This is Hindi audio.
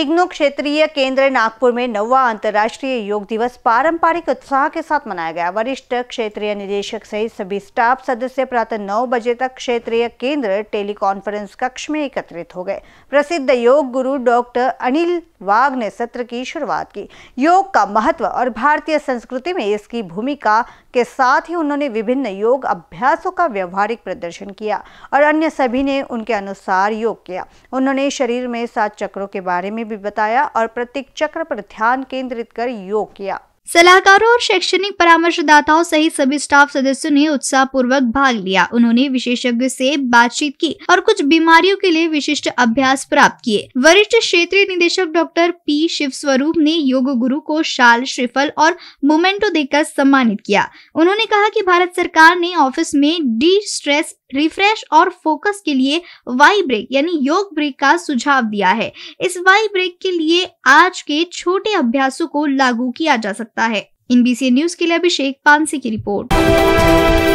इग्नो क्षेत्रीय केंद्र नागपुर में नौवा अंतर्राष्ट्रीय योग दिवस पारंपरिक उत्साह के साथ मनाया गया वरिष्ठ क्षेत्रीय निदेशक सहित सभी स्टाफ सदस्य प्रातः नौ बजे तक क्षेत्रीय केंद्र टेलीकॉन्फ्रेंस कक्ष में एकत्रित हो गए प्रसिद्ध योग गुरु डॉक्टर अनिल वाघ ने सत्र की शुरुआत की योग का महत्व और भारतीय संस्कृति में इसकी भूमिका के साथ ही उन्होंने विभिन्न योग अभ्यासों का व्यवहारिक प्रदर्शन किया और अन्य सभी ने उनके अनुसार योग किया उन्होंने शरीर में सात चक्रों के बारे में भी बताया और प्रत्येक चक्र पर ध्यान केंद्रित कर योग किया सलाहकारों और शैक्षणिक परामर्शदाताओं सहित सभी स्टाफ सदस्यों ने उत्साह पूर्वक भाग लिया उन्होंने विशेषज्ञ से बातचीत की और कुछ बीमारियों के लिए विशिष्ट अभ्यास प्राप्त किए वरिष्ठ क्षेत्रीय निदेशक डॉक्टर पी शिव स्वरूप ने योग गुरु को शाल श्रीफल और मोमेंटो देकर सम्मानित किया उन्होंने कहा की भारत सरकार ने ऑफिस में डी स्ट्रेस रिफ्रेश और फोकस के लिए वाई ब्रेक यानी योग ब्रेक का सुझाव दिया है इस वाई ब्रेक के लिए आज के छोटे अभ्यासों को लागू किया जा सकता है इन न्यूज के लिए अभिषेक पानसी की रिपोर्ट